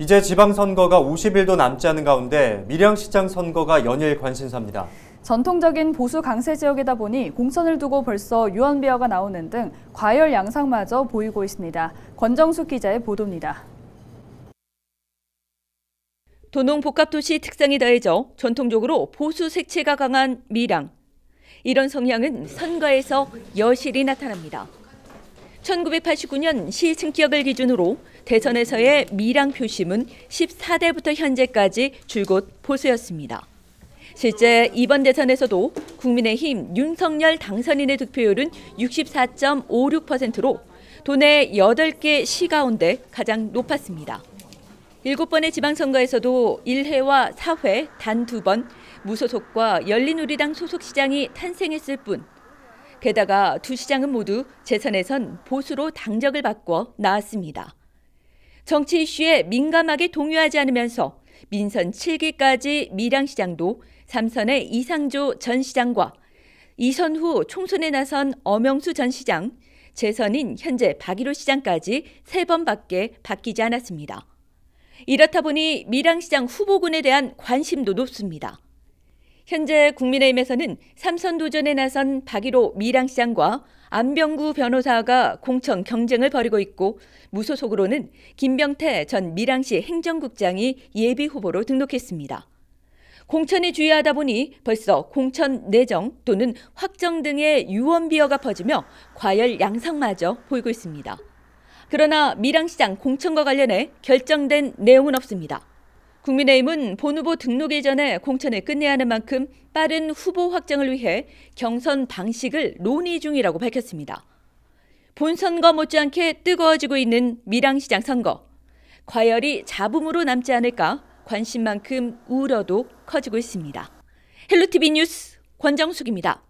이제 지방선거가 50일도 남지 않은 가운데 밀양시장 선거가 연일 관심사입니다. 전통적인 보수 강세 지역이다 보니 공천을 두고 벌써 유언비어가 나오는 등 과열 양상마저 보이고 있습니다. 권정숙 기자의 보도입니다. 도농 복합도시 특성이 더해져 전통적으로 보수 색채가 강한 밀양. 이런 성향은 선거에서 여실히 나타납니다. 1989년 시승기업을 기준으로 대선에서의 미랑 표심은 14대부터 현재까지 줄곧 보수였습니다. 실제 이번 대선에서도 국민의힘 윤석열 당선인의 득표율은 64.56%로 도내 8개 시 가운데 가장 높았습니다. 7번의 지방선거에서도 1회와 4회 단 2번 무소속과 열린우리당 소속 시장이 탄생했을 뿐 게다가 두 시장은 모두 재선에선 보수로 당적을 바꿔 나왔습니다. 정치 이슈에 민감하게 동요하지 않으면서 민선 7기까지 밀양시장도 삼선의 이상조 전 시장과 이선 후 총선에 나선 엄영수 전 시장, 재선인 현재 박일호 시장까지 세 번밖에 바뀌지 않았습니다. 이렇다 보니 밀양시장 후보군에 대한 관심도 높습니다. 현재 국민의힘에서는 삼선 도전에 나선 박일호 미랑시장과 안병구 변호사가 공천 경쟁을 벌이고 있고 무소속으로는 김병태 전 미랑시 행정국장이 예비 후보로 등록했습니다. 공천에 주의하다 보니 벌써 공천 내정 또는 확정 등의 유언비어가 퍼지며 과열 양상마저 보이고 있습니다. 그러나 미랑시장 공천과 관련해 결정된 내용은 없습니다. 국민의힘은 본 후보 등록일 전에 공천을 끝내야 하는 만큼 빠른 후보 확정을 위해 경선 방식을 논의 중이라고 밝혔습니다. 본선거 못지않게 뜨거워지고 있는 밀양시장 선거. 과열이 잡음으로 남지 않을까 관심만큼 우려도 커지고 있습니다. 헬로티비 뉴스 권정숙입니다.